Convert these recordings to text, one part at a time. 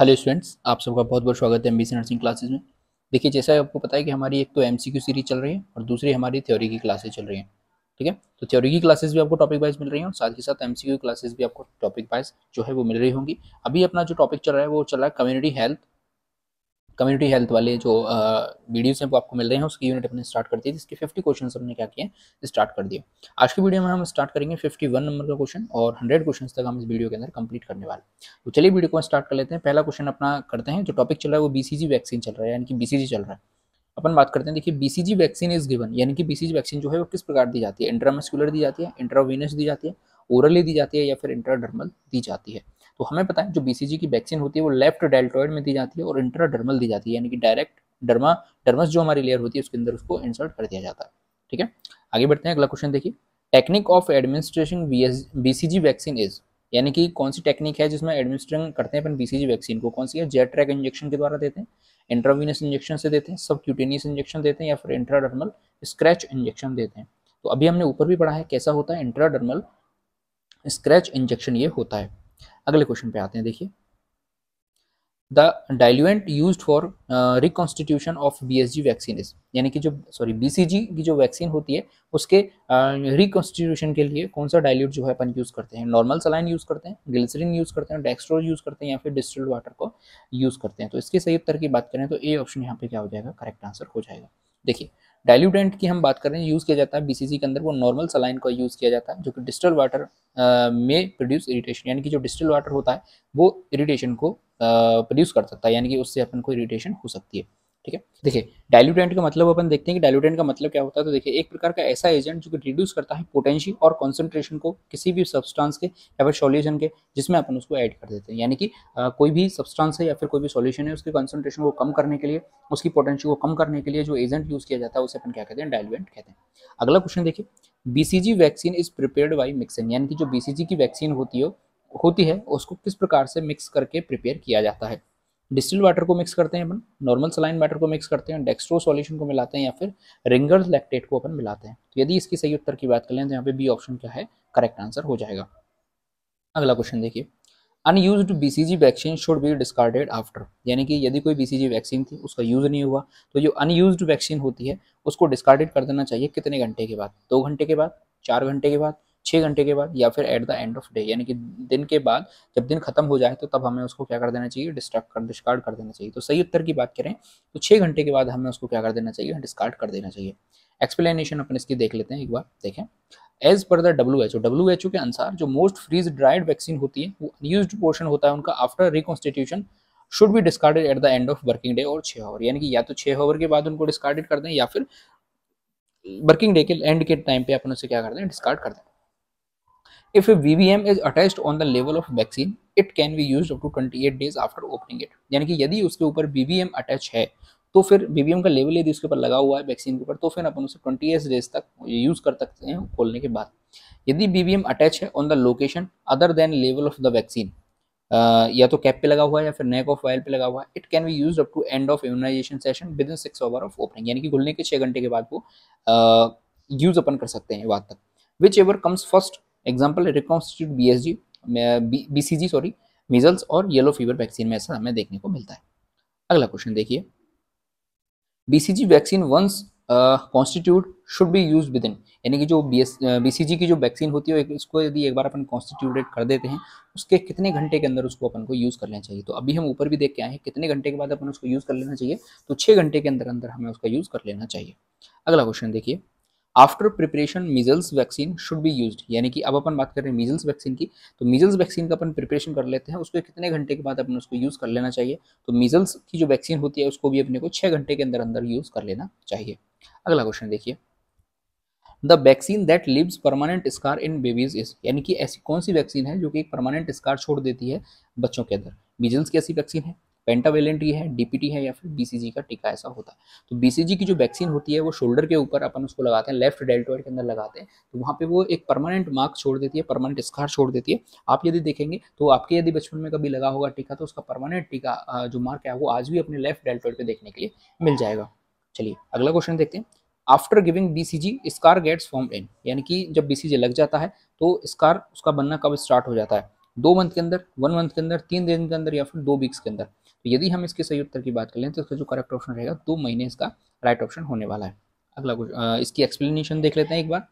Hello students आप सबका बहुत बहुत स्वागत है एमबीसी नर्सिंग क्लासेस में देखिए जैसा आपको पता है कि हमारी एक तो एमसीक्यू सीरीज चल रही है और दूसरी हमारी थ्योरी की क्लासेस चल रही हैं ठीक है तो थ्योरी की क्लासेस भी आपको टॉपिक वाइज मिल रही हैं और साथ ही साथ एमसीक्यू क्लासेस भी आपको टॉपिक वाइज जो है वो मिल रही होंगी अभी अपना जो टॉपिक चल रहा है वो चल रहा है कम्युनिटी हेल्थ कम्युनिटी हेल्थ वाले जो वीडियोस हैं वो आपको मिल रहे हैं उसकी यूनिट अपने स्टार्ट करती है जिसके फिफ्टी क्वेश्चन हमने क्या किए स्टार्ट कर दिए आज की वीडियो में हम स्टार्ट करेंगे फिफ्टी वन नंबर का क्वेश्चन और हंड्रेड क्वेश्चन तक हम इस वीडियो के अंदर कंप्लीट करने वाले तो चलिए वीडियो को स्टार्ट कर लेते हैं पहला क्वेश्चन अपना करते हैं जो टॉपिक चल रहा है वो बीसीजी वैक्सीन चल रहा है यानी कि बीसीजी चल रहा है अपन बात करते हैं देखिए बीसीजी वैक्सीन इज गिवन यानी कि बीसीजी वैक्सीन जो है वो किस प्रकार दी जाती है इंट्रामस्कुलर दी जाती है इंट्रावीनस दी जाती है ओरली दी जाती है या फिर इंट्राडर्मल दी जाती है तो हमें पता है जो बीसीजी की वैक्सीन होती है वो लेफ्ट डेल्टोइड में दी जाती है और इंट्राडर्मल दी जाती है यानी कि डायरेक्ट डर्मा डर्मस जो हमारी लेयर होती है उसके अंदर उसको इंसर्ट कर दिया जाता है ठीक है आगे बढ़ते हैं अगला क्वेश्चन देखिए technique of administration BCG vaccine is यानी कि कौन सी टेक्निक है जिसमें एडमिनिस्ट्रेशन करते हैं अपन बीसीजी वैक्सीन को कौन सी है जेट ट्रैक इंजेक्शन के द्वारा देते हैं इंट्रावीनस इंजेक्शन से देते हैं सब क्यूटेनियस इंजेक्शन देते हैं या फिर इंट्राडर्मल स्क्रैच इंजेक्शन देते हैं तो अभी हमने ऊपर भी पढ़ा है कैसा होता है इंट्राडर्मल स्क्रैच इंजेक्शन ये होता है अगले क्वेश्चन पे आते हैं देखिए the diluent use for reconstitution of B S G vaccine is यानी कि जो सॉरी बी सी जी की जो वैक्सीन होती है उसके रिकॉन्स्टिट्यूशन uh, के लिए कौन सा डायल्यूट जो है अपन यूज़ करते हैं नॉर्मल सलाइन यूज़ करते हैं ग्लिसरीन यूज़ करते हैं डेक्स्ट्रोल यूज़ करते हैं या फिर डिस्टल वाटर को यूज़ करते हैं तो इसके सही उत्तर की बात करें तो ए ऑप्शन यहाँ पे क्या हो जाएगा करेक्ट आंसर हो जाएगा देखिए डाइल्यूटेंट की हम बात कर रहे हैं यूज़ किया जाता है बीसीसी के अंदर वो नॉर्मल सलाइन का यूज़ किया जाता है जो कि डिस्टल वाटर में प्रोड्यूस इरीटेशन यानी कि जो डिस्टल वाटर होता है वो इरीटेशन को प्रोड्यूस कर सकता है यानी कि उससे अपन को इरीटेशन हो सकती है ठीक है देखिए डाइल्यूटेंट का मतलब अपन देखते हैं कि डाइल्यूटेंट का मतलब क्या होता है तो देखिए एक प्रकार का ऐसा एजेंट जो कि रिड्यूस करता है पोटेंशियल और कॉन्सेंट्रेशन को किसी भी सब्सटेंस के या फिर सॉल्यूशन के जिसमें अपन उसको ऐड कर देते हैं यानी कि आ, कोई भी सब्सटेंस है या फिर कोई भी सोल्यूशन है उसके कॉन्सेंट्रेशन को कम करने के लिए उसकी पोटेंशियल को कम करने के लिए जो एजेंट यूज़ किया जाता है उसे अपन क्या कहते हैं डाइल्यूएंट कहते हैं अगला क्वेश्चन देखिए BCG vaccine is prepared by mixing यानी कि जो बीसीजी की वैक्सीन होती है होती है उसको किस प्रकार से मिक्स करके प्रिपेयर किया जाता है डिस्टिल वाटर को मिक्स करते हैं अपन नॉर्मल सलाइन वाटर को मिक्स करते हैं डेक्स्ट्रो सॉल्यूशन को मिलाते हैं या फिर रिंगर लैक्टेट को अपन मिलाते हैं तो यदि इसकी सही उत्तर की बात कर लें तो यहाँ पे बी ऑप्शन क्या है करेक्ट आंसर हो जाएगा अगला क्वेश्चन देखिए unused BCG vaccine should be discarded after यानी कि यदि कोई बीसीजी वैक्सीन थी उसका यूज़ नहीं हुआ तो जो अनयूज वैक्सीन होती है उसको डिस्कार्डेड कर देना चाहिए कितने घंटे के बाद दो घंटे के बाद चार घंटे के बाद छः घंटे के बाद या फिर at the end of day यानी कि दिन के बाद जब दिन खत्म हो जाए तो तब हमें उसको क्या कर देना चाहिए डिस्टर्ब कर डिस्कार्ड कर देना चाहिए तो सही उत्तर की बात करें तो छः घंटे के बाद हमें उसको क्या कर देना चाहिए डिस्कार्ड कर देना चाहिए एक्सप्लेनेशन अपन इसकी देख लेते हैं एक बार देखें as per the W H O W H O के अनुसार जो मोस्ट फ्रीज ड्राइड वैक्सीन होती है वो अनयूज पोर्शन होता है उनका after reconstitution should be discarded at the end of working day और छः आवर यानी कि या तो छः आवर के बाद उनको डिस्कार्डेड कर दें या फिर वर्किंग डे के एंड के टाइम पे अपन उसे क्या कर दें डिस्कार्ड कर दें If a VBM is attached on the level of vaccine, it can be used up to 28 days after opening it. यानी कि यदि उसके ऊपर BBM अटैच है तो फिर एम का लेवल यदि उसके ऊपर लगा हुआ है वैक्सीन के ऊपर तो फिर अपन उसे ट्वेंटी एस डेज तक यूज़ कर सकते हैं खोलने के बाद यदि बीबीएम अटैच है on the location other than लेवल ऑफ द वैक्सीन या तो कैप पे लगा हुआ है या फिर नेक ऑफ वायल पे लगा हुआ है it can be use up to end of immunization session within six hour of opening यानी कि खुलने के छः घंटे के बाद वो यूज़ अपन कर सकते हैं बाद तक whichever comes first example reconstitute B S G B C G sorry measles और येलो फीवर वैक्सीन में ऐसा हमें देखने को मिलता है अगला क्वेश्चन देखिए BCG vaccine once constitute should be use within यानी कि जो B S B C G की जो वैक्सीन होती है इसको यदि एक बार अपन कॉन्स्टिट्यूटेड कर देते हैं उसके कितने घंटे के अंदर उसको अपन को यूज़ कर लेना चाहिए तो अभी हम ऊपर भी देख के आए हैं कितने घंटे के बाद अपन उसको यूज़ कर लेना चाहिए तो छः घंटे के अंदर अंदर हमें उसका यूज़ कर लेना चाहिए अगला क्वेश्चन देखिए after preparation measles vaccine should be used यानी कि अब अपन बात कर रहे हैं मीजल्स वैक्सीन की तो मीजल्स वैक्सीन का अपन प्रिपरेशन कर लेते हैं उसको कितने घंटे के बाद अपन उसको यूज़ कर लेना चाहिए तो मीजल्स की जो वैक्सीन होती है उसको भी अपने को छह घंटे के अंदर अंदर यूज़ कर लेना चाहिए अगला क्वेश्चन देखिए the vaccine that leaves permanent scar in babies is यानी कि ऐसी कौन सी वैक्सीन है जो कि एक परमानेंट स्कार छोड़ देती है बच्चों के अंदर मिजल्स की ऐसी वैक्सीन है पेंटावेलेंट ये है डीपीटी है या फिर बीसीजी का टीका ऐसा होता है तो बीसीजी की जो वैक्सीन होती है वो शोल्डर के ऊपर अपन उसको लगाते हैं लेफ्ट डेल्टोइड के अंदर लगाते हैं तो वहाँ पे वो एक परमानेंट मार्क छोड़ देती है परमानेंट स्कार छोड़ देती है आप यदि देखेंगे तो आपके यदि बचपन में कभी लगा होगा टीका तो उसका परमानेंट टीका जो मार्क है वो आज भी अपने लेफ्ट डेल्टोइड पर देखने के लिए मिल जाएगा चलिए अगला क्वेश्चन देखते हैं after giving B C G scar gets form in यानी कि जब बी सी जी लग जाता है तो स्कार उसका बनना कब स्टार्ट हो जाता है दो मंथ के अंदर वन मंथ के अंदर तीन दिन के अंदर या फिर दो वीक्स के अंदर तो यदि हम इसके सही उत्तर की बात कर लें तो इसका जो करेक्ट ऑप्शन रहेगा दो महीने इसका राइट ऑप्शन होने वाला है अगला कुछ इसकी एक्सप्लेनेशन देख लेते हैं एक बार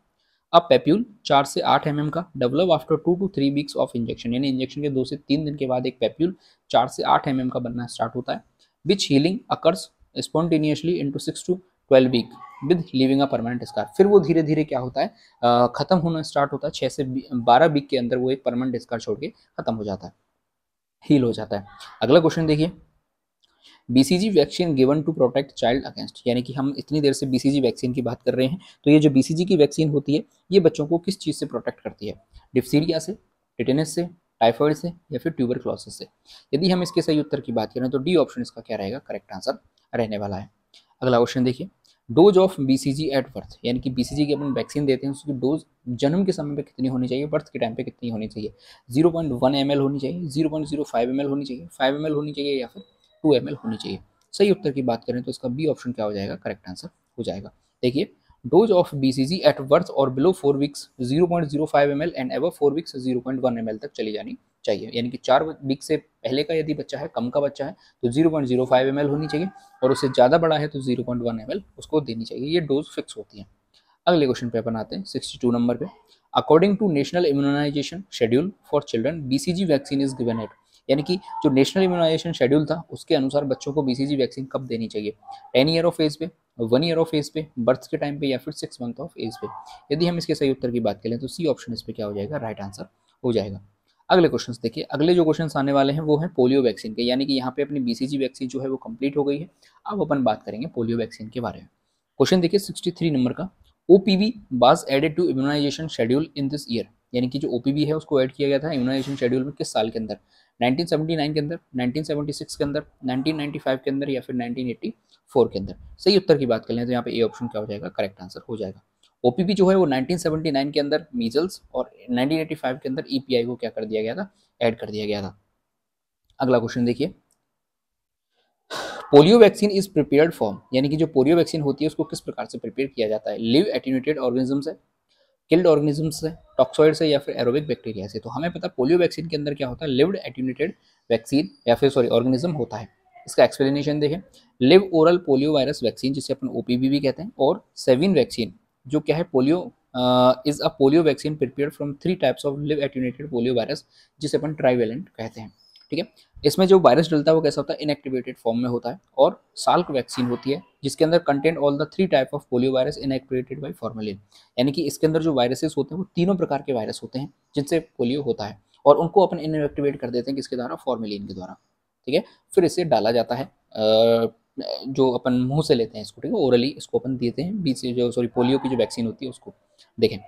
अब पेप्यूल चार से आठ एम का develop after two to three weeks of injection यानी इंजेक्शन के दो से तीन दिन के बाद एक पेप्यूल चार से आठ एम का बनना स्टार्ट होता है which healing occurs spontaneously into six to twelve week with living a permanent scar फिर वो धीरे धीरे क्या होता है ख़त्म होना स्टार्ट होता है छः से बारह वीक के अंदर वो एक परमानेंट स्कार छोड़ के ख़त्म हो जाता है हील हो जाता है अगला क्वेश्चन देखिए BCG vaccine given to protect child against यानी कि हम इतनी देर से बीसीजी वैक्सीन की बात कर रहे हैं तो ये जो बीसीजी की वैक्सीन होती है ये बच्चों को किस चीज़ से प्रोटेक्ट करती है डिप्सीरिया से टिटेनस से टाइफॉइड से या फिर ट्यूबर क्लॉसिस से यदि हम इसके सही उत्तर की बात करें तो डी ऑप्शन इसका क्या रहेगा करेक्ट आंसर रहने वाला है अगला क्वेश्चन देखिए dose of BCG at birth यानी कि बीसीजी की अपन वैक्सीन देते हैं उसकी डोज जन्म के समय पे कितनी होनी चाहिए बर्थ के टाइम पे कितनी होनी चाहिए 0.1 पॉइंट होनी चाहिए 0.05 पॉइंट होनी चाहिए 5 एम होनी चाहिए या फिर 2 एम होनी चाहिए सही उत्तर की बात करें तो इसका बी ऑप्शन क्या हो जाएगा करेक्ट आंसर हो जाएगा देखिए Dose of G at birth और below four weeks 0.05 L and over four weeks zero point one M L तक चली जानी चाहिए यानी कि चार वीक से पहले का यदि बच्चा है कम का बच्चा है तो zero zero point five M L होनी चाहिए और उससे ज़्यादा बड़ा है तो zero point one M L उसको देनी चाहिए ये डोज फिक्स होती है अगले क्वेश्चन पे अपन आते हैं टू नंबर पे according to national immunization schedule for children BCG vaccine is given at यानी कि जो नेशनल इम्यूनाइजेशन शेड्यूल था उसके अनुसार बच्चों को बीसीजी वैक्सीन कब देनी चाहिए टेन ईयर ऑफ एज पे वन ईयर ऑफ एज पे बर्थ के टाइम पे या फिर सिक्स मंथ ऑफ एज पे यदि हम इसके सही उत्तर की बात करें तो सी ऑप्शन इस पर क्या हो जाएगा राइट आंसर हो जाएगा अगले क्वेश्चन देखिए अगले जो क्वेश्चन आने वाले हैं वो है पोलियो वैक्सीन के यानी कि यहाँ पे अपनी बीसीजी वैक्सीन जो है वो कंप्लीट हो गई है अब अपन बात करेंगे पोलियो वैक्सीन के बारे में क्वेश्चन देखिए सिक्सटी थ्री नंबर का O P V was added to immunization schedule in this year यानी कि जो ओपीबी है उसको ऐड किया गया था इम्यूनाइजेशन शेड्यूल में किस साल के अंदर 1979 के अंदर 1976 के अंदर 1995 के अंदर या फिर 1984 के अंदर सही उत्तर की बात कर लें तो यहाँ पे ए ऑप्शन क्या हो जाएगा करेक्ट आंसर हो जाएगा ओपीबी जो है वो 1979 के अंदर मीजल्स और 1985 के अंदर ईपीआई e को क्या कर दिया गया था ऐड कर दिया गया था अगला क्वेश्चन देखिए polio vaccine is prepared form यानी कि जो पोलियो वैक्सीन होती है उसको किस प्रकार से प्रिपेयर किया जाता है लिव एटिनेटेड ऑर्गेनिज्म है किल्ड ऑर्गेनिज्म से टॉक्सॉइड से या फिर एरोबिक बैक्टीरिया से तो हमें पता पोलियो वैक्सीन के अंदर क्या होता है लिव्ड एट्यूनेटेड वैक्सीन या फिर सॉरी ऑर्गेनिज्म होता है इसका एक्सप्लेनेशन देखें live oral polio virus vaccine जिसे अपन ओ भी कहते हैं और सेविन वैक्सीन जो क्या है polio is a polio vaccine prepare from three types of live attenuated polio virus जिसे अपन ट्राइवेलेंट कहते हैं ठीक है इसमें जो वायरस डलता है वो कैसा होता है इनएक्टिवेटेड फॉर्म में होता है और साल्क वैक्सीन होती है जिसके अंदर content all the three type of polio virus inactivated by formalin यानी कि इसके अंदर जो वायरसेस होते हैं वो तीनों प्रकार के वायरस होते हैं जिनसे पोलियो होता है और उनको अपन इनएक्टिवेट कर देते हैं किसके द्वारा फॉर्मेलिन के द्वारा ठीक है फिर इसे डाला जाता है जो अपन मुंह से लेते हैं इसको ठीक है ओरली इसको अपन देते हैं बीच जो सॉरी पोलियो की जो वैक्सीन होती है उसको देखें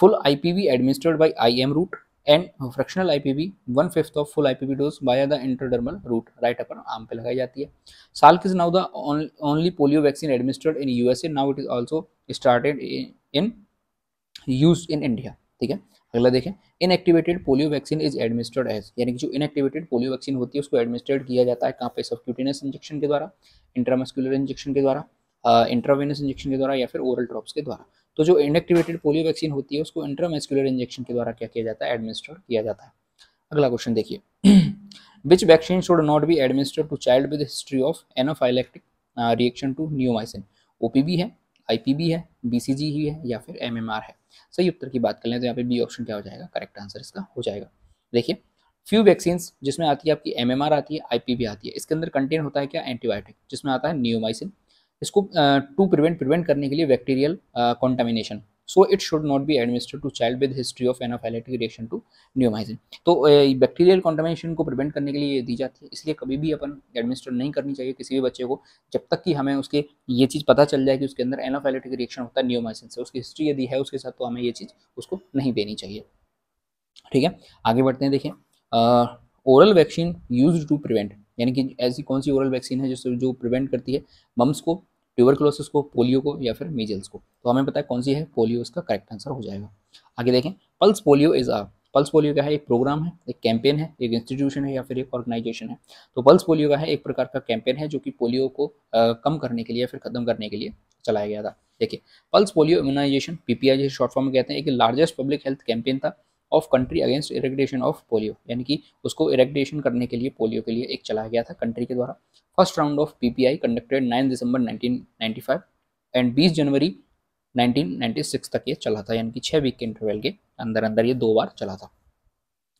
full IPV administered by IM route and fractional IPV one fifth of full IPV dose by the intradermal route right upper arm पे लगाई जाती है Salk's now the only polio vaccine administered in USA now it is also started in use in India ठीक है अगला देखें inactivated polio vaccine is administered as यानी कि जो इनएक्टिवेटेड पोलियो वैक्सीन होती है उसको एडमिनिस्टर्ड किया जाता है कहाँ पे सबक्यूटेनियस इंजेक्शन के द्वारा इंट्रामस्कुलर इंजेक्शन के द्वारा इंट्रावेनस इंजेक्शन के द्वारा या फिर ओरल ड्रॉप्स के द्वारा तो जो इंडक्टिवेटेड पोलियो वैक्सीन होती है उसको इंट्रामेस्कुलर इंजेक्शन के द्वारा क्या किया जाता है एडमिनिस्टर किया जाता है अगला क्वेश्चन देखिए which vaccine should not be administer to child with history of anaphylactic reaction to neomycin OPV है आईपीबी है बीसीजी ही e है या फिर एमएमआर है सही उत्तर की बात कर लें तो यहाँ पे बी ऑप्शन क्या हो जाएगा करेक्ट आंसर इसका हो जाएगा देखिए फ्यू वैक्सीन जिसमें आती है आपकी एमएमआर आती है आईपीबी आती है इसके अंदर कंटेन होता है क्या एंटीबायोटिक जिसमें आता है न्यूमाइसिन इसको टू प्रिवेंट प्रिवेंट करने के लिए bacterial contamination so it should not be administered to child with history of anaphylactic reaction to neomycin तो बैक्टीरियल कॉन्टामिनेशन को प्रिवेंट करने के लिए दी जाती है इसलिए कभी भी अपन एडमिनिस्टर नहीं करनी चाहिए किसी भी बच्चे को जब तक कि हमें उसके ये चीज़ पता चल जाए कि उसके अंदर एनाफाइलेटिक रिएक्शन होता है न्यूमाइसिन से उसकी हिस्ट्री यदि है उसके साथ तो हमें ये चीज़ उसको नहीं देनी चाहिए ठीक है आगे बढ़ते हैं देखें oral vaccine use to prevent यानी कि ऐसी कौन सी ओरल वैक्सीन है जिससे जो प्रिवेंट करती है मम्स को ट्यूबरकुलोसिस को पोलियो को या फिर मीजल्स को तो हमें पता है कौन सी है पोलियो इसका करेक्ट आंसर हो जाएगा आगे देखें pulse polio is a pulse polio का है एक प्रोग्राम है एक कैंपेन है एक इंस्टीट्यूशन है या फिर एक ऑर्गेनाइजेशन है तो पल्स पोलियो का है एक प्रकार का कैंपेन है जो कि पोलियो को आ, कम करने के लिए फिर ख़त्म करने के लिए चलाया गया था देखिए पल्स पोलियो इम्यूनाइजेशन पीपीआई जिसे शॉर्ट फॉर्म में कहते हैं एक लार्जेस्ट पब्लिक हेल्थ कैंपेन था of country against eradication of polio यानी कि उसको इरेगडेशन करने के लिए पोलियो के लिए एक चलाया गया था कंट्री के द्वारा first round of PPI conducted 9 December 1995 and 20 January 1996 तक ये चला था यानी कि छः वीक के इंटरवल के अंदर अंदर ये दो बार चला था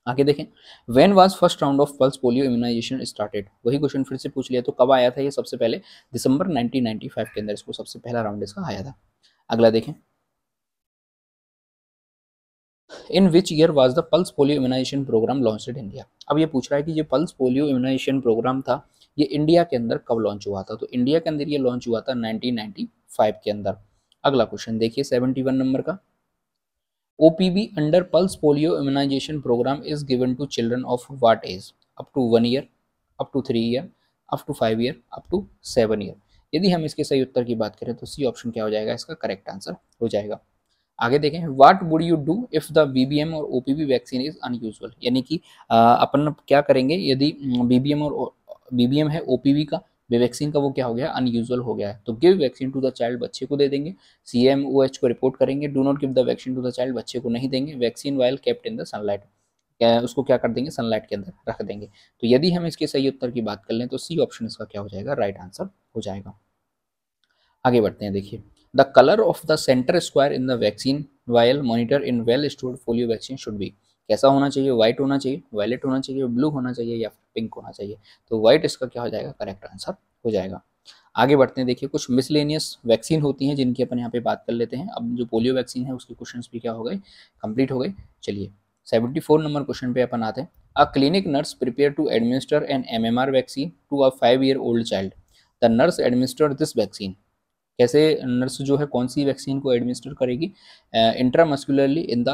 आगे देखें when was first round of pulse polio immunization started वही क्वेश्चन फिर से पूछ लिया तो कब आया था ये सबसे पहले दिसंबर 1995 के अंदर इसको सबसे पहला राउंड इसका आया था अगला देखें in which year was the pulse polio immunization programme launch in India अब ये पूछ रहा है कि ये पल्स पोलियो इम्यूनाइजेशन प्रोग्राम था ये इंडिया के अंदर कब लॉन्च हुआ था तो इंडिया के अंदर ये लॉन्च हुआ था 1995 के अंदर अगला क्वेश्चन देखिए 71 नंबर का OPV under pulse polio immunization programme is given to children of what age up to one year up to three year up to five year up to seven year यदि हम इसके सही उत्तर की बात करें तो सी ऑप्शन क्या हो जाएगा इसका करेक्ट आंसर हो जाएगा आगे देखें what would you do if the BBM और ओपीवी वैक्सीन इज़ अनयूजल यानी कि अपन क्या करेंगे यदि बीबीएम और बीबीएम है ओपीवी का वैक्सीन का वो क्या हो गया अनयूजल हो गया है तो give vaccine to the child बच्चे को दे देंगे सी एम ओ एच को रिपोर्ट करेंगे do not give the vaccine to the child बच्चे को नहीं देंगे vaccine while kept in the sunlight उसको क्या कर देंगे सनलाइट के अंदर रख देंगे तो यदि हम इसके सही उत्तर की बात कर लें तो सी ऑप्शन इसका क्या हो जाएगा राइट right आंसर हो जाएगा आगे बढ़ते हैं देखिए The color of the center square in the vaccine vial monitor in well stored polio vaccine should be कैसा होना चाहिए व्हाइट होना चाहिए वायलेट होना चाहिए ब्लू होना चाहिए या पिंक होना चाहिए तो व्हाइट इसका क्या हो जाएगा करेक्ट आंसर हो जाएगा आगे बढ़ते हैं देखिए कुछ मिसलेनियस वैक्सीन होती हैं जिनकी अपन यहाँ पे बात कर लेते हैं अब जो पोलियो वैक्सीन है उसके क्वेश्चन भी क्या हो गए कंप्लीट हो गए चलिए सेवेंटी फोर नंबर क्वेश्चन पे अपन आते हैं a clinic nurse prepare to administer an M M R vaccine to a five year old child the nurse administer this vaccine कैसे नर्स जो है कौन सी वैक्सीन को एडमिनिस्टर करेगी intramuscularly in the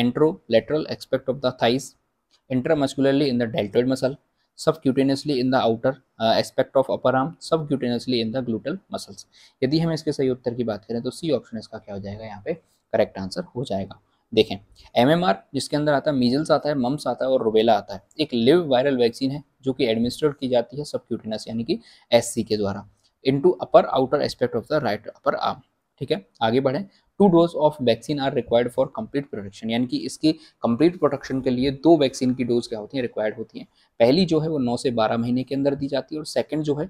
anterolateral expect of the thighs intramuscularly in the deltoid muscle cutaneously in the outer aspect of upper arm subcutaneously in the gluteal muscles यदि हम इसके सही उत्तर की बात करें तो सी ऑप्शन इसका क्या हो जाएगा यहाँ पे करेक्ट आंसर हो जाएगा देखें एम जिसके अंदर आता है मीजल्स आता है मम्स आता है और रुबेला आता है एक लिव वायरल वैक्सीन है जो कि एडमिनिस्टर की जाती है सबक्यूटेनस यानी कि एस के द्वारा into upper outer aspect of the right upper arm ठीक है आगे बढ़े two dose of vaccine are required for complete protection यानी कि इसकी कंप्लीट प्रोटेक्शन के लिए दो वैक्सीन की डोज क्या होती है रिक्वायर्ड होती हैं पहली जो है वो नौ से बारह महीने के अंदर दी जाती है और सेकेंड जो है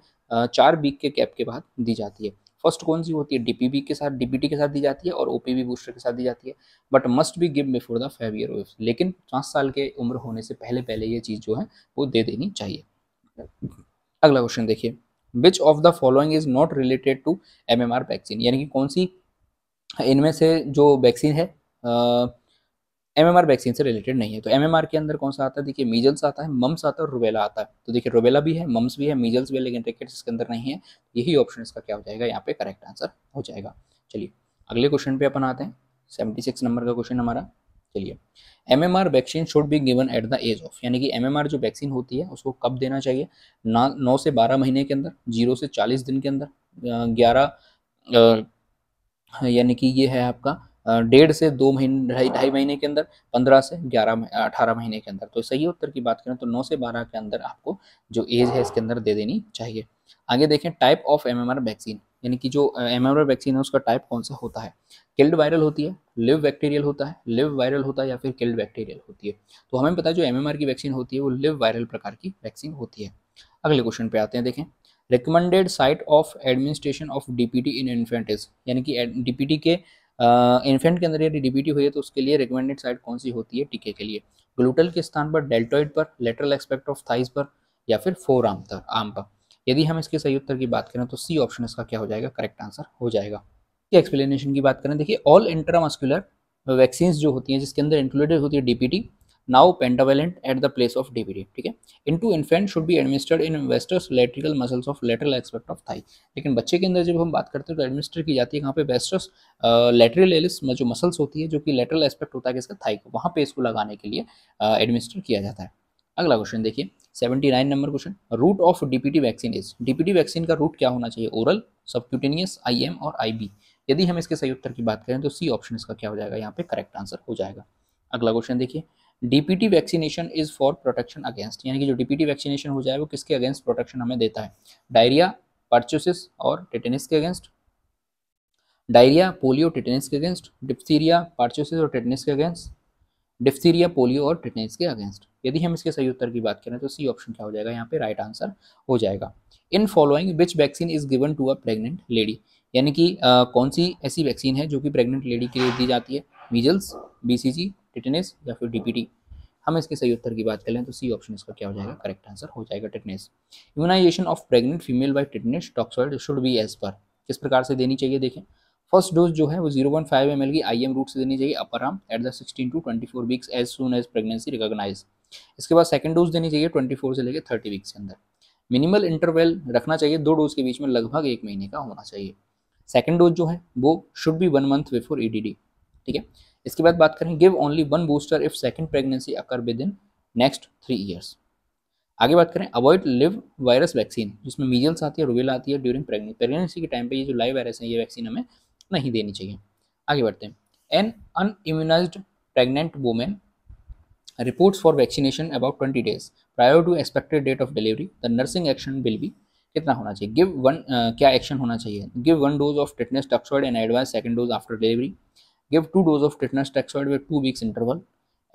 चार वीक के कैप के बाद दी जाती है फर्स्ट कौन सी होती है डीपीबी के साथ डीपीटी के साथ दी जाती है और ओपीबी बूस्टर के साथ दी जाती है but must be give before the five year old लेकिन पाँच साल के उम्र होने से पहले पहले ये चीज़ जो है वो दे देनी चाहिए अगला क्वेश्चन देखिए which of the following is not related to M M R vaccine यानी कि कौन सी इनमें से जो वैक्सीन है एम एम आर वैक्सीन से रिलेटेड नहीं है तो एम एम आर के अंदर कौन सा आता है देखिए मीजल्स आता है मम्स आता है और रुबेला आता है तो देखिए रुबेला भी है मम्स भी है मीजल्स भी है लेकिन रिकेट इसके अंदर नहीं है यही ऑप्शन इसका क्या हो जाएगा यहाँ पे करेक्ट आंसर हो जाएगा चलिए अगले क्वेश्चन पे अपन आते हैं सेवेंटी सिक्स नंबर का क्वेश्चन हमारा चलिए M M R vaccine should be given at the age of यानी कि एम एम आर जो वैक्सीन होती है उसको कब देना चाहिए ना नौ से बारह महीने के अंदर जीरो से चालीस दिन के अंदर ग्यारह यानी कि ये है आपका डेढ़ से दो महीने ढाई ढाई महीने के अंदर पंद्रह से ग्यारह अठारह महीने के अंदर तो सही उत्तर की बात करें तो नौ से बारह के अंदर आपको जो एज है इसके अंदर दे देनी चाहिए आगे देखें type of M M R vaccine यानी कि जो एम वैक्सीन है उसका टाइप कौन सा होता है किल्ड वायरल होती है लिव बैक्टीरियल होता है लिव वायरल होता है या फिर किल्ड बैक्टीरियल होती है तो हमें पता है जो एम की वैक्सीन होती है वो लिव वायरल प्रकार की वैक्सीन होती है अगले क्वेश्चन पे आते हैं देखें recommended site of administration of DPT in infant is यानी कि डीपीटी के इन्फेंट के अंदर यदि डीपीटी हुई है तो उसके लिए रिकमेंडेड साइट कौन सी होती है टीके के लिए ग्लूटल के स्थान पर डेल्टोइड पर लेटरल एक्सपेक्ट ऑफ थाइस पर या फिर फोर आर्म पर आर्म पर यदि हम इसके सही उत्तर की बात करें तो सी ऑप्शन इसका क्या हो जाएगा करेक्ट आंसर हो जाएगा एक्सप्लेनेशन की बात करें देखिए ऑल इंट्रामस्कुलर वैक्सीन जो होती हैं जिसके अंदर इंक्लूडेड होती है DPT now pentavalent at the place of DPT ठीक है into infant should be administered in vastus lateral muscles of lateral expect of thigh लेकिन बच्चे के अंदर जब हम बात करते हैं तो एडमिनिस्टर की जाती है कहाँ पे वेस्टर्स लेटरल एलिस जो मसल्स होती है जो कि लेटरल एस्पेक्ट होता है किसका थाई को वहाँ पे इसको लगाने के लिए एडमिनिस्टर किया जाता है अगला क्वेश्चन देखिए seventy nine number question root of DPT vaccine is DPT vaccine का रूट क्या होना चाहिए ओरल सबक्यूटेनियस आईएम और आईबी यदि हम इसके सही उत्तर की बात करें तो सी ऑप्शन इसका क्या हो जाएगा यहाँ पे करेक्ट आंसर हो जाएगा अगला क्वेश्चन देखिए DPT vaccination is for protection against यानी कि जो डीपीटी वैक्सीनेशन हो जाए वो किसके अगेंस्ट प्रोटेक्शन हमें देता है डायरिया पर्चोसिस और टेटेनिस के अगेंस्ट डायरिया पोलियो टेटेनिस के अगेंस्ट डिप्थीरिया पार्चोसिस और टेटनेस के अगेंस्ट डिफ्थीरिया पोलियो और टिटनेस के अगेंस्ट यदि हम इसके सही उत्तर की बात करें तो सी ऑप्शन क्या हो जाएगा यहाँ पे राइट आंसर हो जाएगा in following which vaccine is given to a pregnant lady यानी कि आ, कौन सी ऐसी वैक्सीन है जो कि प्रेग्नेंट लेडी के लिए दी जाती है मीजल्स बीसीजी टिटनेस या फिर डीपीटी हम इसके सही उत्तर की बात कर लें तो सी ऑप्शन इसका क्या हो जाएगा करेक्ट आंसर हो जाएगा tetanus immunization of pregnant female by tetanus toxoid should be as पर किस प्रकार से देनी चाहिए देखें फर्स्ट डोज जो है वो zero point five M L की आई एम रूट से देनी चाहिए upper arm at the sixteen to twenty four weeks as soon as pregnancy recognize इसके बाद सेकेंड डोज देनी चाहिए ट्वेंटी फोर से लेकर थर्टी वीक्स के अंदर मिनिमल इंटरवल रखना चाहिए दो डोज के बीच में लगभग एक महीने का होना चाहिए सेकेंड डोज जो है वो should be one month before E D D ठीक है इसके बाद बात करें give only one booster if second pregnancy occur within next three years आगे बात करें अवॉइड लिव वायरस वैक्सीन जिसमें मीजल्स आती है रुबेल आती है ड्यूरिंग प्रेगनेंसी प्रेगनेंसी के टाइम पे ये जो लाइव वायरस है ये वैक्सीन हमें नहीं देनी चाहिए आगे बढ़ते हैं an unimmunized pregnant women reports for vaccination about twenty days prior to expected date of delivery the nursing action will भी कितना होना चाहिए गिव वन uh, क्या एक्शन होना चाहिए give one dose of tetanus toxoid and advice second dose after delivery give two dose of tetanus toxoid with two weeks interval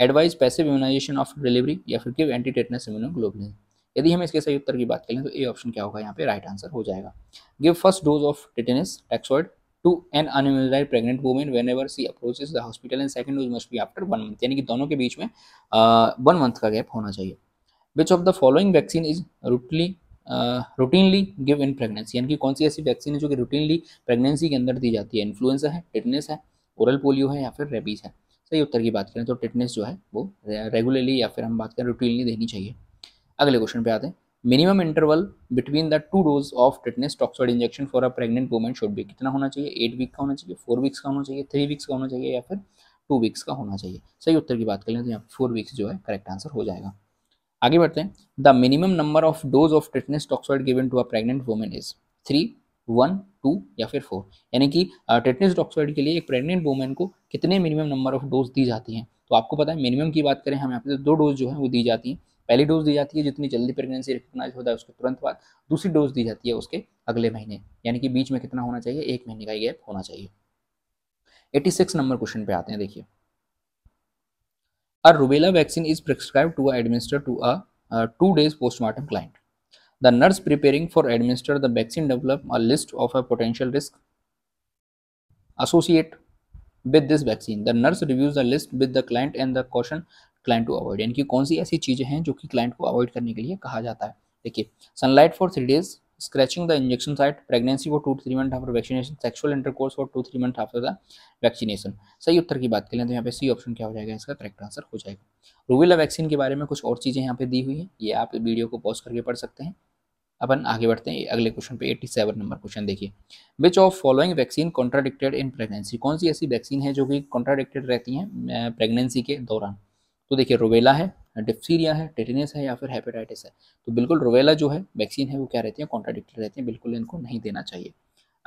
advice passive immunization of delivery या फिर give anti tetanus immunoglobulin यदि हम इसके सही उत्तर की बात करें तो ए ऑप्शन क्या होगा यहाँ पे राइट आंसर हो जाएगा give first dose of tetanus toxoid to an unimmunized pregnant women whenever she approaches the hospital and second dose must be after one month यानी कि दोनों के बीच में वन मंथ का गैप होना चाहिए which of the following vaccine is routly routinely give in pregnancy यानी कि कौन सी ऐसी वैक्सीन है जो कि रूटीनली प्रेगनेंसी के अंदर दी जाती है इन्फ्लुएंजा है टिटनेस है ओरल पोलियो है या फिर रेबीज है सही उत्तर की बात करें तो टिटनेस जो है वो रेगुलरली या फिर हम बात करें रूटीनली देनी चाहिए अगले क्वेश्चन पे आते हैं minimum interval between the two dose of tetanus toxoid injection for a pregnant woman should भी कितना होना चाहिए एट वीक का होना चाहिए फोर वीक्स का होना चाहिए थ्री वीक्स का होना चाहिए या फिर टू वीक्स का होना चाहिए सही उत्तर की बात करें तो यहाँ पर फोर वीक्स जो है करेक्ट आंसर हो जाएगा आगे बढ़ते हैं the minimum number of dose of tetanus toxoid given to a pregnant women is three one two या फिर फोर यानी कि टिटनेस डॉक्सॉइड के लिए एक प्रेग्नेंट वुमेन को कितने मिनिमम नंबर ऑफ डोज दी जाती हैं तो आपको पता है मिनिमम की बात करें हमें यहाँ पे तो दो डोज जो है वो दी जाती हैं पहली डोज दी जाती है जितनी जल्दी प्रेगनेंसी रिकग्नाइज होता है उसके तुरंत बाद दूसरी डोज दी जाती है उसके अगले महीने यानी कि बीच में कितना होना चाहिए एक महीने का गैप होना चाहिए 86 नंबर क्वेश्चन पे आते हैं देखिए a rubella vaccine is prescribe to administer to a two days postpartum client the nurse preparing for administer the vaccine develop a list of a potential risk associate with this vaccine the nurse reviews the list with the client and the caution client to avoid यानी कि कौन सी ऐसी चीज़ें हैं जो कि client को अवॉइड करने के लिए कहा जाता है देखिए sunlight for three days scratching the injection site pregnancy for two three month after vaccination sexual intercourse for two three month after the vaccination सही उत्तर की बात करें तो यहाँ पे सी ऑप्शन क्या हो जाएगा इसका करेक्ट आंसर हो जाएगा रूविला वैक्सीन के बारे में कुछ और चीज़ें यहाँ पे दी हुई हैं ये आप वीडियो को पॉज करके पढ़ सकते हैं अपन आगे बढ़ते हैं अगले क्वेश्चन पे 87 नंबर क्वेश्चन देखिए which of following vaccine contradicted in pregnancy कौन सी ऐसी वैक्सीन है जो कि कॉन्ट्राडिक्टेड रहती हैं प्रेगनेंसी के दौरान तो देखिए रोवेला है डिफ्सीरिया है टेटिनस है या फिर हेपेटाइटिस है तो बिल्कुल रोवेला जो है वैक्सीन है वो क्या रहती है कॉन्ट्राडिक्टेड रहती है बिल्कुल इनको नहीं देना चाहिए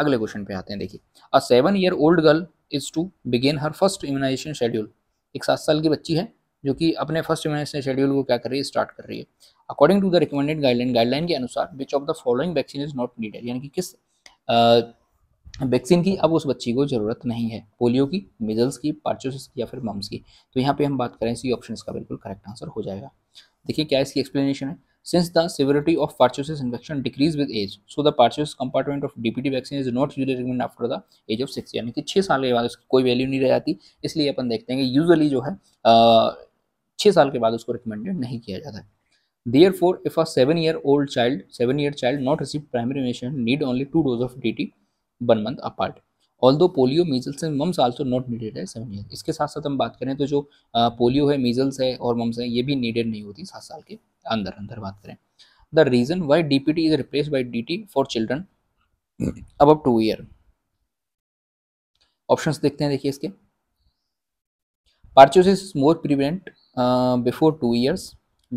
अगले क्वेश्चन पे आते हैं देखिए a seven year old girl is to begin her first immunization schedule एक सात साल की बच्ची है जो कि अपने फर्स्ट इम्यूनाइजेशन शेड्यूल को क्या कर रही है स्टार्ट कर रही है according to the recommended guideline guideline के अनुसार which of the following vaccine is not needed यानी कि किस वैक्सीन की अब उस बच्ची को ज़रूरत नहीं है पोलियो की मिजल्स की पार्चोसिस की या फिर मम्स की तो यहाँ पे हम बात करें सी ऑप्शन का बिल्कुल करेक्ट आंसर हो जाएगा देखिए क्या इसकी एक्सप्लेनेशन है since the severity of pertussis infection decrease with age so the pertussis component of DPT vaccine is not use recommend after the age of six यानी कि छः साल के बाद उसकी कोई वैल्यू नहीं रह जाती इसलिए अपन देखते हैं कि यूजली जो है छः साल के बाद उसको रिकमेंडेड नहीं किया जाता है therefore if a seven year old child seven year child not receive primary need only two dose of D T one month apart although polio measles and mumps also not needed है seven year इसके साथ साथ हम बात करें तो जो polio है मीजल्स है और मम्स है ये भी नीडेड नहीं होती सात साल के अंदर अंदर बात करें the reason why D P T is replace by D T for children अब टू ईयर ऑप्शन देखते हैं देखिए इसके pertussis is more prevent before two years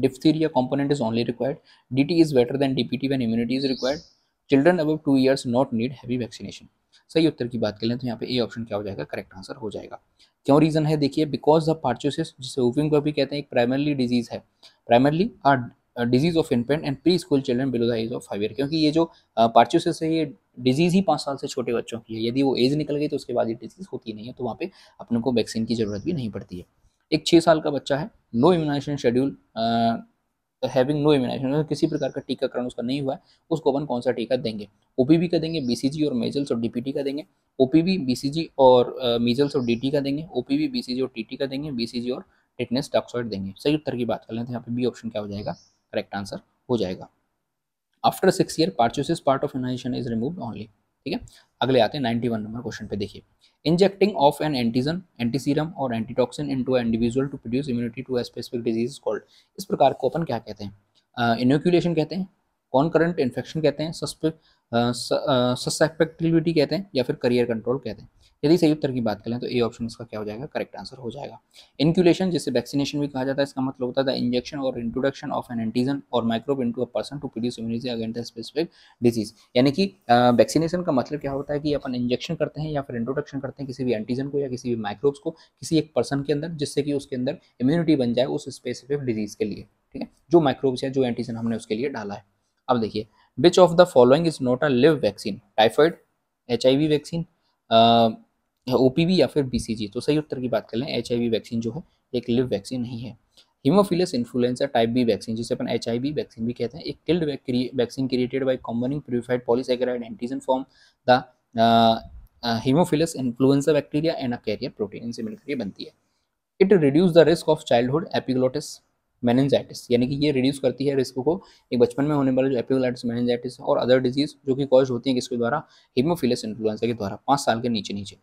diphtheria component is only required D T is better is D P T when immunity is required children above two years not need heavy vaccination सही उत्तर की बात कर लें तो यहाँ पे A option क्या हो जाएगा करेक्ट आंसर हो जाएगा क्यों रीज़न है देखिए बिकॉज द पार्चोसिस जिसे ओविंग को भी कहते हैं एक प्राइमरली डिजीज़ है primarily are disease of infant and preschool children below the age of five year क्योंकि ये जो पार्चोसिस है ये डिजीज़ ही पाँच साल से छोटे बच्चों की है यदि वो एज निकल गई तो उसके बाद ये डिजीज़ होती नहीं है तो वहाँ पे अपने को वैक्सीन की ज़रूरत भी नहीं पड़ती है एक छः साल का बच्चा है no immunization schedule having no immunization किसी प्रकार का टीकाकरण उसका नहीं हुआ है उसको अपन कौन सा टीका देंगे ओपीवी का देंगे बीसीजी और मेजल्स और डीपीटी का देंगे ओपीवी बीसीजी और मेजल्स और डीटी का देंगे ओपीवी बीसीजी और टीटी का देंगे बीसीजी और टिटनेस टॉक्सॉइड देंगे सही उत्तर की बात कर लेते हैं तो यहाँ पे बी ऑप्शन क्या हो जाएगा करेक्ट आंसर हो जाएगा after six year pertussis part of immunization is remove only ठीक है अगले आते हैं नाइन्टी नंबर क्वेश्चन पे देखिए injecting of an antigen antiserum और antitoxin to individual to produce immunity to a specific disease called इस प्रकार को अपन क्या कहते हैं इनोक्यूलेशन कहते हैं कॉन करंट इन्फेक्शन कहते हैं सस्पेक्टिविटी कहते हैं या फिर करियर कंट्रोल कहते हैं यदि सही उत्तर की बात करें तो ए ऑप्शन इसका क्या हो जाएगा करेक्ट आंसर हो जाएगा इंक्यूलेशन जिसे वैक्सीनेशन भी कहा जाता है इसका मतलब होता है इंजेक्शन और इंट्रोडक्शन ऑफ एन एंटीजन और microbe into a person to produce immunity against specific disease यानी कि वैक्सीनेशन का मतलब क्या होता है कि अपन इंजेक्शन करते हैं या फिर इंट्रोडक्शन करते हैं किसी भी एंटीजन को या किसी भी माइक्रोब्स को किसी एक पर्सन के अंदर जिससे कि उसके अंदर इम्यूनिटी बन जाए उस स्पेसिफिक डिजीज के लिए ठीक है जो माइक्रोब्स या जो एंटीजन हमने उसके लिए डाला है अब देखिए which of the following is not a live vaccine typhoid H vaccine O या फिर बी तो सही उत्तर की बात कर लें एच वैक्सीन जो है एक लिव वैक्सीन नहीं है haemophilus influenza type B vaccine जिसे अपन एच वैक्सीन भी कहते हैं एक killed vaccine created by combining purified polysaccharide antigen from the haemophilus influenza bacteria and a carrier protein से मिलकर ये बनती है it reduce the risk of childhood epiglottis meningitis यानी कि ये रिड्यूस करती है रिस्क को एक बचपन में होने वाले जो एपिग्लाइटिस मैनजाइटिस और अदर डिजीज जो कि कॉज होती है किसके द्वारा हिमोफिलस इन्फ्लुएंजा के द्वारा पाँच साल के नीचे नीचे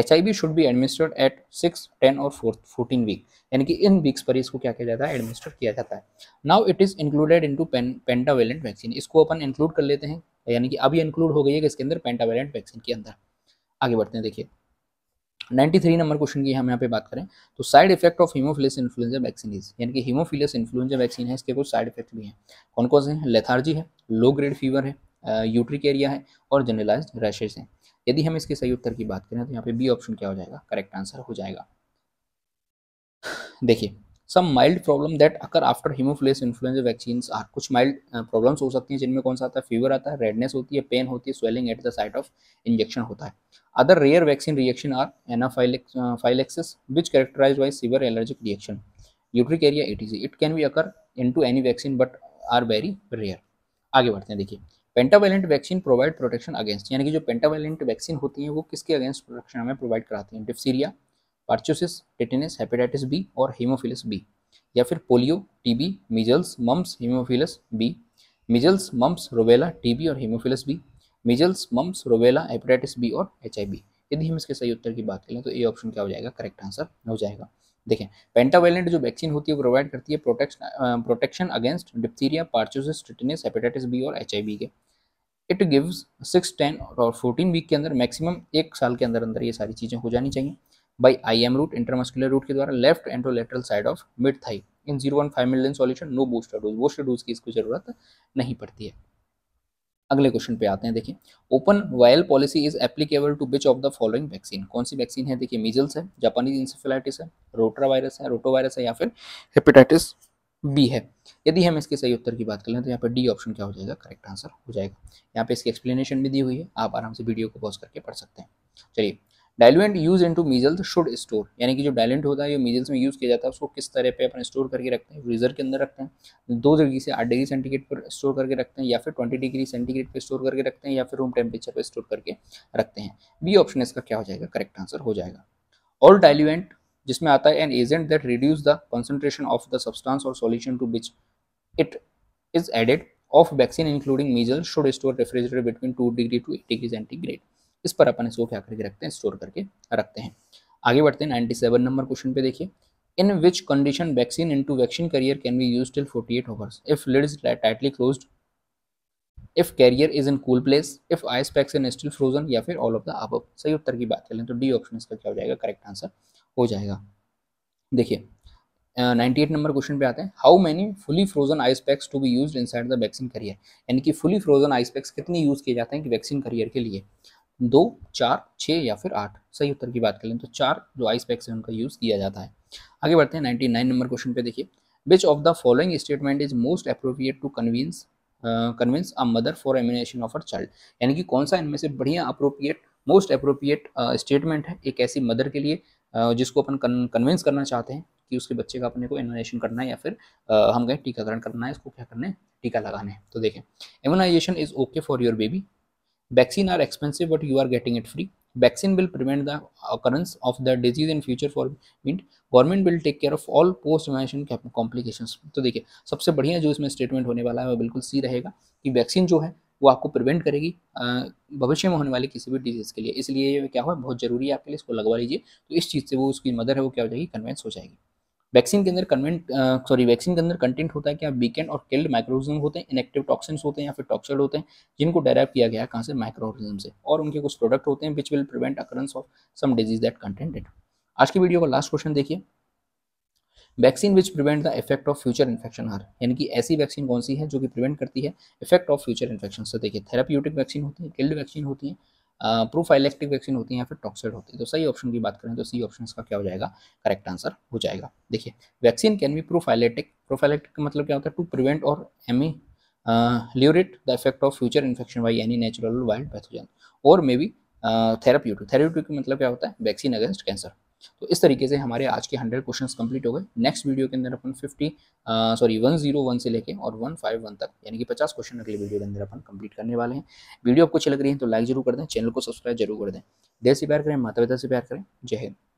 H should be administered at six ten और फोर्टीन वीक यानी कि इन वीक्स पर इसको क्या किया जाता है एडमिनिस्टर किया जाता है now it is included in to pentavalent vaccine इसको अपन इंक्लूड कर लेते हैं यानी कि अभी इंक्लूड हो गई है कि इसके अंदर पेंटावेलेंट वैक्सीन के अंदर आगे बढ़ते हैं देखिए 93 नंबर क्वेश्चन की हम यहाँ पे बात करें तो side effect of haemophilus influenza vaccine is यानी कि हीमोफिलस इन्फ्लुएंजा वैक्सीन है इसके कुछ साइड इफेक्ट भी हैं कौन कौन से हैं लेथार्जी है लो ग्रेड फीवर है यूट्रिक एरिया है और जनरलाइज रैशेज हैं यदि हम इसके सही उत्तर की बात करें तो यहाँ पे बी ऑप्शन क्या हो जाएगा करेक्ट आंसर हो जाएगा देखिए some mild problem that occur after haemophilus influenza vaccine are कुछ माइल्ड प्रॉब्लम्स हो सकती हैं जिनमें कौन सा आता है फीवर आता है रेडनेस होती है पेन होती है swelling at the site of injection होता है other rare vaccine reaction are anaphylaxis which characterize by severe allergic reaction urticaria A T it can be occur in to any vaccine but are very rare आगे बढ़ते हैं देखिए pentavalent vaccine provide protection against यानी कि जो pentavalent vaccine होती है वो किसके अगेंस्ट प्रोटेक्शन हमें प्रोवाइड कराती है diphtheria pertussis tetanus hepatitis B और हीमोफिलस बी या फिर polio TB measles mumps haemophilus B measles mumps rubella TB और haemophilus B measles mumps rubella hepatitis B और एच यदि हम इसके सही उत्तर की बात करें तो ए ऑप्शन क्या हो जाएगा करेक्ट आंसर हो जाएगा देखें पेंटावेलेंट जो वैक्सीन होती है वो प्रोवाइड करती है protection protection against diphtheria pertussis tetanus hepatitis B और एच के इट गिव्स सिक्स टेन और फोर्टीन वीक के अंदर मैक्सिमम एक साल के अंदर अंदर ये सारी चीज़ें हो जानी चाहिए by I M route intramuscular route के द्वारा left anterolateral side of mid thigh in zero one five million solution no booster dose booster dose की इसको ज़रूरत नहीं पड़ती है अगले क्वेश्चन पे आते हैं देखिए open vial policy is applicable to which of the following vaccine कौन सी वैक्सीन है देखिए मीजल्स है जापानीज इंसेफेलाइटिस है रोटरा वायरस है रोटो वायरस है या फिर हेपेटाइटिस बी है यदि हम इसके सही उत्तर की बात करें तो यहाँ पर डी ऑप्शन क्या हो जाएगा करेक्ट आंसर हो जाएगा यहाँ पे इसकी एक्सप्लेनेशन भी दी हुई है आप आराम से वीडियो को पॉज करके पढ़ सकते हैं चलिए diluent use in to measles should store यानी कि जो डायलुएंट होता है जो मीजल्स में यूज़ किया जाता है उसको किस तरह पे अपन स्टोर करके रखते हैं फ्रीजर के अंदर रखते हैं दो डिग्री से आठ डिग्री सेंटीग्रेड पर स्टोर करके रखते हैं या फिर ट्वेंटी डिग्री सेंटीग्रेड पर स्टोर करके रखते हैं या फिर रूम टेम्परेचर पर स्टोर करके रखते हैं बी ऑप्शन इसका क्या हो जाएगा करेक्ट आंसर हो जाएगा और डायलुएंट जिसमें आता है an agent that reduce the concentration of the substance और solution to which it is added of vaccine including measle should store refrigerator between two degree to eight degree centigrade इस पर अपन इसको क्या करके रखते हैं स्टोर करके रखते हैं आगे बढ़ते हैं नाइन्टी सेवन नंबर क्वेश्चन पे देखिए in which condition vaccine in to vaccine carrier can be use till forty eight hours if lid is tightly close if carrier is in cool place if ice packs in still frozen या फिर all of the अब सही उत्तर की बात कर लें तो डी ऑप्शन इसका क्या हो जाएगा करेक्ट आंसर हो जाएगा देखिए नाइन्टी एट नंबर क्वेश्चन पे आते हैं how many fully frozen ice packs to be use inside the vaccine carrier यानी कि फुली फ्रोजन आइस पैक्स कितनी यूज़ किए जाते हैं कि वैक्सीन करियर के लिए दो चार छः या फिर आठ सही उत्तर की बात कर लें तो चार जो आइस पैक्स है उनका यूज़ किया जाता है आगे बढ़ते हैं नाइन्टी नाइन नंबर क्वेश्चन पे देखिए which of the following statement is most appropriate to convince convince a mother for immunization of her child यानी कि कौन सा इनमें से बढ़िया अप्रोप्रिएट मोस्ट अप्रोप्रिएट स्टेटमेंट है एक ऐसी मदर के लिए uh, जिसको अपन कन्विंस करना चाहते हैं कि उसके बच्चे का अपने को एमिनेशन करना है या फिर uh, हम कहें टीकाकरण करना है इसको क्या करना है टीका लगाना है तो देखें immunisation is okay for your baby vaccine are expensive but you are getting it free vaccine will prevent the occurrence of the disease in future for mean government will take care of all post invention complication तो देखिए सबसे बढ़िया जो इसमें statement होने वाला है वो बिल्कुल सी रहेगा कि वैक्सीन जो है वो आपको प्रिवेंट करेगी भविष्य में होने वाली किसी भी डिजीज़ के लिए इसलिए क्या हुआ बहुत ज़रूरी है आपके लिए इसको लगवा लीजिए तो इस चीज़ से वो उसकी मदर है वो क्या हो जाएगी कन्वेंस हो जाएगी वैक्सीन के अंदर कन्वेंट सॉरी वैक्सीन के अंदर कंटेंट होता है क्या बीकेंड और किल्ड माइक्रोजम होते हैं इनएक्टिव टॉक्सिन होते हैं या फिर टॉक्साइड होते हैं जिनको डेराइव किया गया है कहाँ से माइक्रोजम से और उनके कुछ प्रोडक्ट होते हैं which will prevent occurrence of some disease that contented आज की वीडियो का लास्ट क्वेश्चन देखिए vaccine which prevent the effect of future infection are यानी कि ऐसी वैक्सीन कौन सी है जो कि प्रिवेंट करती है इफेक्ट ऑफ फ्यूचर इन्फेक्शन से देखिए थेराप्यूटिक वैक्सीन होती है किल्ड वैक्सीन होती है प्रोफाइलेक्टिक वैक्सीन होती है या फिर टॉक्सिड होती है तो सही ऑप्शन की बात करें तो सी ऑप्शन का क्या हो जाएगा करेक्ट आंसर हो जाएगा देखिए vaccine can be prophylactic prophylactic का मतलब क्या होता है to prevent or ameliorate the effect of future infection by any natural wild pathogen or may B therapeutic therapeutic मतलब क्या होता है वैक्सीन अगेंस्ट कैंसर तो इस तरीके से हमारे आज के हंड्रेड क्वेश्चन कंप्लीट हो गए नेक्स्ट वीडियो के अंदर अपन fifty sorry one zero one से लेके और वन फाइव वन तक यानी कि पचास क्वेश्चन अगले वीडियो के अंदर अपन कंप्लीट करने वाले हैं वीडियो आपको अच्छी लग रही है तो लाइक जरूर कर दें चैनल को सब्सक्राइब जरूर कर दें देश से प्यार करें माता पिता से प्यार करें जय हिंद